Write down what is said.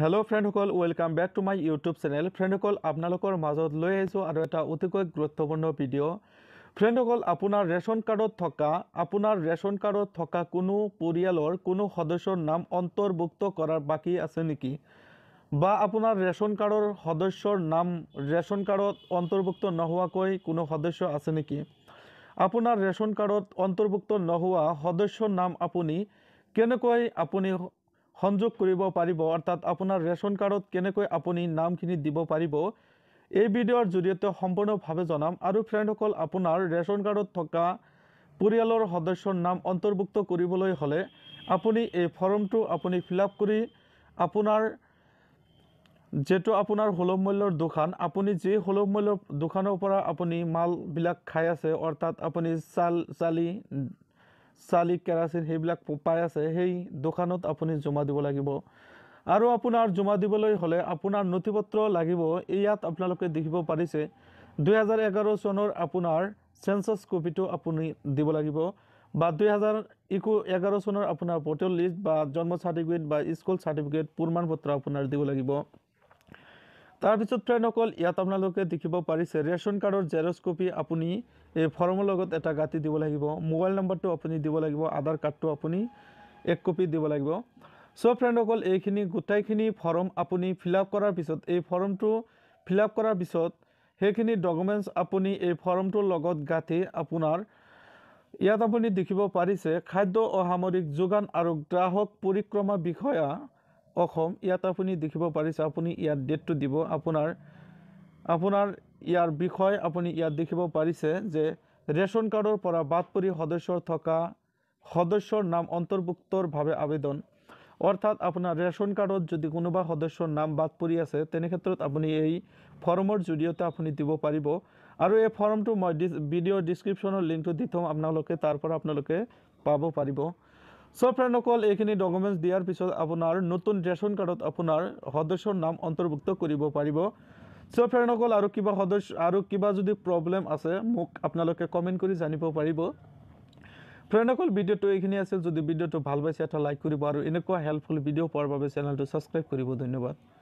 hello' ফ্ৰেণ্ডসকল welcome back to my YouTube channel ফ্ৰেণ্ডসকল আপোনালোকৰ মাজত লৈ আহিছোঁ আৰু এটা অতিকৈ গুৰুত্বপূৰ্ণ ভিডিঅ' ফ্ৰেণ্ডসকল আপোনাৰ ৰেচন কাৰ্ডত থকা আপোনাৰ ৰেচন কাৰ্ডত থকা কোনো পৰিয়ালৰ কোনো সদস্যৰ নাম অন্তৰ্ভুক্ত কৰাৰ বাকী আছে নেকি বা আপোনাৰ ৰেচন কাৰ্ডৰ সদস্যৰ নাম ৰেচন কাৰ্ডত অন্তৰ্ভুক্ত নোহোৱাকৈ কোনো সদস্য আছে নেকি আপোনাৰ ৰেচন কাৰ্ডত অন্তৰ্ভুক্ত নোহোৱা সদস্যৰ নাম আপুনি কেনেকৈ আপুনি সংযোগ কৰিব পাৰিব অৰ্থাৎ আপোনাৰ ৰেচন কাৰ্ডত কেনেকৈ আপুনি নামখিনি দিব পাৰিব এই ভিডিঅ'ৰ জৰিয়তে সম্পূৰ্ণভাৱে জনাম আৰু ফ্ৰেণ্ডসকল আপোনাৰ ৰেচন কাৰ্ডত থকা পৰিয়ালৰ সদস্যৰ নাম অন্তৰ্ভুক্ত কৰিবলৈ হ'লে আপুনি এই ফৰ্মটো আপুনি ফিল আপ কৰি আপোনাৰ যিটো আপোনাৰ সুলভ মূল্যৰ দোকান আপুনি যি সুলভ মূল্যৰ দোকানৰ পৰা আপুনি মালবিলাক খাই আছে অৰ্থাৎ আপুনি চাল চালি চালি কেৰাচিন সেইবিলাক পাই আছে সেই দোকানত আপুনি জমা দিব লাগিব আৰু আপোনাৰ জমা দিবলৈ হ'লে আপোনাৰ নথি পত্ৰ লাগিব ইয়াত আপোনালোকে দেখিব পাৰিছে দুহেজাৰ এঘাৰ চনৰ আপোনাৰ চেঞ্চাছ কপিটো আপুনি দিব লাগিব বা দুহেজাৰ একো এঘাৰ চনৰ আপোনাৰ ভোটাৰ লিষ্ট বা জন্ম চাৰ্টিফিকেট বা স্কুল চাৰ্টিফিকেট প্ৰমাণ পত্ৰ আপোনাৰ দিব লাগিব তাৰপিছত ফ্ৰেণ্ড অকল ইয়াত আপোনালোকে দেখিব পাৰিছে ৰেচন কাৰ্ডৰ কপি আপুনি এই ফৰ্মৰ লগত এটা গাঁতি দিব লাগিব মোবাইল নম্বৰটো আপুনি দিব লাগিব আধাৰ কাৰ্ডটো আপুনি এক কপি দিব লাগিব চ' ফ্ৰেণ্ড অকল এইখিনি গোটেইখিনি ফৰ্ম আপুনি ফিল আপ কৰাৰ পিছত এই ফৰ্মটো ফিল আপ কৰাৰ পিছত সেইখিনি ডকুমেণ্টছ আপুনি এই ফৰ্মটোৰ লগত গাঁঠি আপোনাৰ ইয়াত আপুনি দেখিব পাৰিছে খাদ্য অসামৰিক যোগান আৰু গ্ৰাহক পৰিক্ৰমা বিষয়া অসম ইয়াত আপুনি দেখিব পাৰিছে আপুনি ইয়াত ডেটটো দিব আপোনাৰ আপোনাৰ ইয়াৰ বিষয় আপুনি ইয়াত দেখিব পাৰিছে যে ৰেচন কাৰ্ডৰ পৰা বাদ পৰি সদস্য থকা সদস্যৰ নাম অন্তৰ্ভুক্তৰভাৱে আবেদন অৰ্থাৎ আপোনাৰ ৰেচন কাৰ্ডত যদি কোনোবা সদস্যৰ নাম বাদ পৰি আছে তেনেক্ষেত্ৰত আপুনি এই ফৰ্মৰ জৰিয়তে আপুনি দিব পাৰিব আৰু এই ফৰ্মটো মই ভিডিঅ' ডিছক্ৰিপশ্যনৰ লিংকটো দি থ'ম আপোনালোকে তাৰ পৰা আপোনালোকে পাব পাৰিব সো ফ্রেন্ড অকল এইখিনি ডকুমেন্টস দিয়ার পিছত আপনার নতুন রেশন কার্ডত আপনার সদস্যর নাম অন্তর্ভুক্ত করিব পারিব সো ফ্রেন্ড অকল আর কিবা সদস্য আর কিবা যদি প্রবলেম আছে মোক আপনাদের কমেন্ট করে জানিব পারিব ফ্রেন্ড অকল ভিডিওটি এইখানে আছে যদি ভিডিওটি ভাল পাইছে একটা লাইক করব আর এনেকা হেল্পফুল ভিডিও পার চ্যানেলটি সাবস্ক্রাইব করব ধন্যবাদ